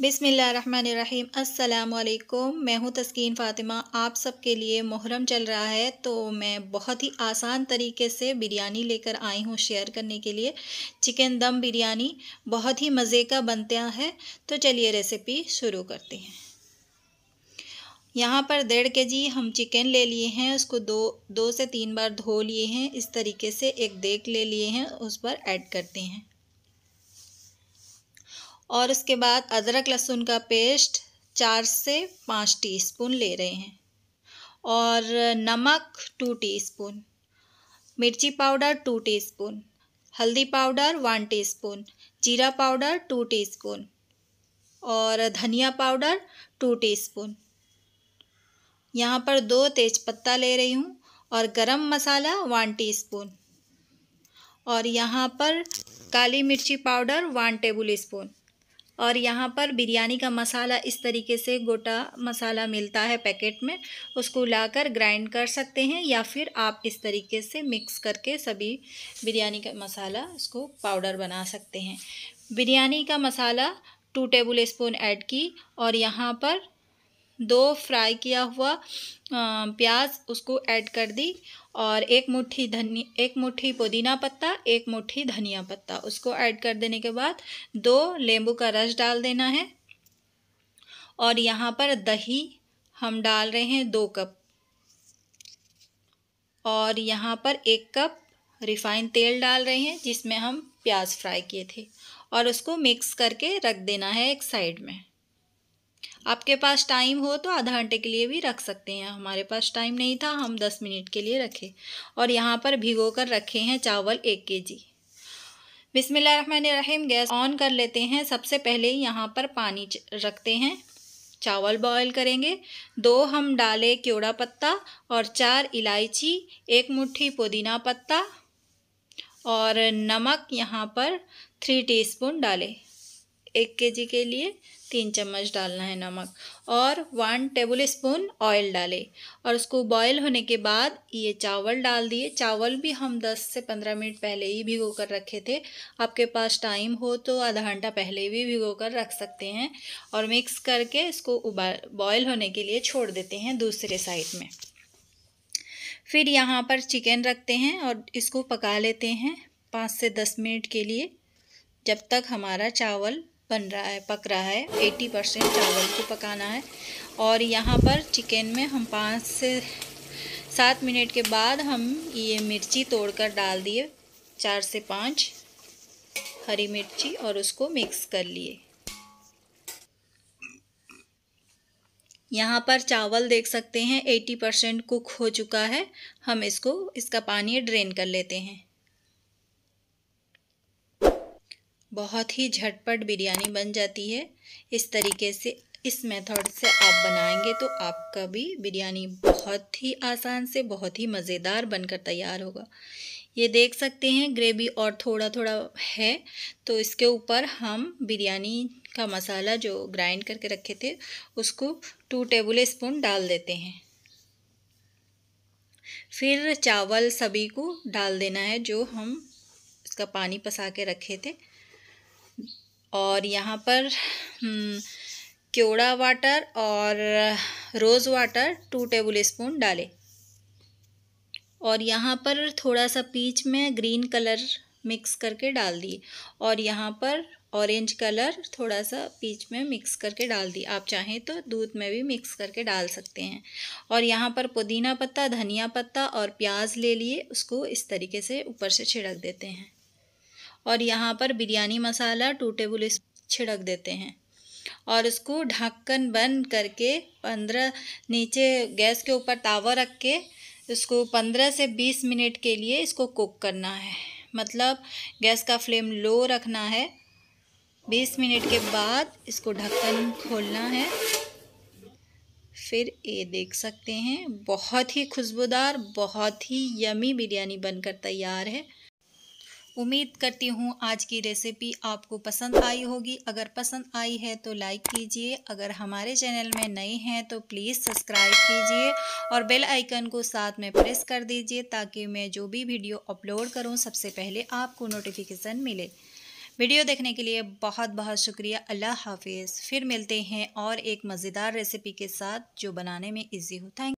बिसमीम् अल्लाम मैं हूं तस्कीन फ़ातिमा आप सबके लिए मुहर्रम चल रहा है तो मैं बहुत ही आसान तरीके से बिरयानी लेकर आई हूं शेयर करने के लिए चिकन दम बिरयानी बहुत ही मज़े का बनता है तो चलिए रेसिपी शुरू करते हैं यहाँ पर डेढ़ के जी हम चिकन ले लिए हैं उसको दो दो से तीन बार धो लिए हैं इस तरीके से एक देख ले लिए हैं उस पर ऐड करते हैं और उसके बाद अदरक लहसुन का पेस्ट चार से पाँच टीस्पून ले रहे हैं और नमक टू टीस्पून मिर्ची पाउडर टू टीस्पून हल्दी पाउडर वन टीस्पून जीरा पाउडर टू टीस्पून और धनिया पाउडर टू टीस्पून यहाँ पर दो तेज़ पत्ता ले रही हूँ और गरम मसाला वन टीस्पून और यहाँ पर काली मिर्ची पाउडर वन टेबल स्पून और यहाँ पर बिरयानी का मसाला इस तरीके से गोटा मसाला मिलता है पैकेट में उसको लाकर ग्राइंड कर सकते हैं या फिर आप इस तरीके से मिक्स करके सभी बिरयानी का मसाला उसको पाउडर बना सकते हैं बिरयानी का masala two tablespoon add की और यहाँ पर दो फ्राई किया हुआ प्याज उसको ऐड कर दी और एक मुट्ठी धनिया एक मुट्ठी पुदीना पत्ता एक मुट्ठी धनिया पत्ता उसको ऐड कर देने के बाद दो नींबू का रस डाल देना है और यहाँ पर दही हम डाल रहे हैं दो कप और यहाँ पर एक कप रिफ़ाइन तेल डाल रहे हैं जिसमें हम प्याज फ्राई किए थे और उसको मिक्स करके रख देना है एक साइड में आपके पास टाइम हो तो आधा घंटे के लिए भी रख सकते हैं हमारे पास टाइम नहीं था हम दस मिनट के लिए रखे और यहाँ पर भिगो कर रखे हैं चावल एक के जी बिसमीम गैस ऑन कर लेते हैं सबसे पहले यहाँ पर पानी रखते हैं चावल बॉयल करेंगे दो हम डाले क्योड़ा पत्ता और चार इलायची एक मुट्ठी पुदीना पत्ता और नमक यहाँ पर थ्री टीस्पून डालें एक केजी के लिए तीन चम्मच डालना है नमक और वन टेबल स्पून ऑयल डालें और उसको बॉयल होने के बाद ये चावल डाल दिए चावल भी हम 10 से 15 मिनट पहले ही भिगो कर रखे थे आपके पास टाइम हो तो आधा घंटा पहले भी भिगो कर रख सकते हैं और मिक्स करके इसको उबाल बॉयल होने के लिए छोड़ देते हैं दूसरे साइड में फिर यहाँ पर चिकन रखते हैं और इसको पका लेते हैं पाँच से दस मिनट के लिए जब तक हमारा चावल बन रहा है पक रहा है 80 परसेंट चावल को पकाना है और यहाँ पर चिकन में हम पाँच से सात मिनट के बाद हम ये मिर्ची तोड़कर डाल दिए चार से पाँच हरी मिर्ची और उसको मिक्स कर लिए यहाँ पर चावल देख सकते हैं 80 परसेंट कुक हो चुका है हम इसको इसका पानी ड्रेन कर लेते हैं बहुत ही झटपट बिरयानी बन जाती है इस तरीके से इस मेथड से आप बनाएंगे तो आपका भी बिरयानी बहुत ही आसान से बहुत ही मज़ेदार बनकर तैयार होगा ये देख सकते हैं ग्रेवी और थोड़ा थोड़ा है तो इसके ऊपर हम बिरयानी का मसाला जो ग्राइंड करके रखे थे उसको टू टेबल स्पून डाल देते हैं फिर चावल सभी को डाल देना है जो हम इसका पानी पसा के रखे थे और यहाँ पर हम्म, क्योड़ा वाटर और rose water two tablespoon डालें और यहाँ पर थोड़ा सा पीच में ग्रीन कलर मिक्स करके डाल दिए और यहाँ पर ऑरेंज कलर थोड़ा सा पीच में मिक्स करके डाल दी आप चाहें तो दूध में भी मिक्स करके डाल सकते हैं और यहाँ पर पुदीना पत्ता धनिया पत्ता और प्याज ले लिए उसको इस तरीके से ऊपर से छिड़क देते हैं और यहाँ पर बिरयानी मसाला टू टेबल छिड़क देते हैं और इसको ढक्कन बंद करके पंद्रह नीचे गैस के ऊपर तावा रख के इसको पंद्रह से बीस मिनट के लिए इसको कुक करना है मतलब गैस का फ्लेम लो रखना है बीस मिनट के बाद इसको ढक्कन खोलना है फिर ये देख सकते हैं बहुत ही खुशबूदार बहुत ही यमी बिरयानी बनकर तैयार है उम्मीद करती हूँ आज की रेसिपी आपको पसंद आई होगी अगर पसंद आई है तो लाइक कीजिए अगर हमारे चैनल में नए हैं तो प्लीज़ सब्सक्राइब कीजिए और बेल आइकन को साथ में प्रेस कर दीजिए ताकि मैं जो भी वीडियो अपलोड करूँ सबसे पहले आपको नोटिफिकेशन मिले वीडियो देखने के लिए बहुत बहुत शुक्रिया अल्लाह हाफिज़ फिर मिलते हैं और एक मज़ेदार रेसिपी के साथ जो बनाने में ईजी हो थैंक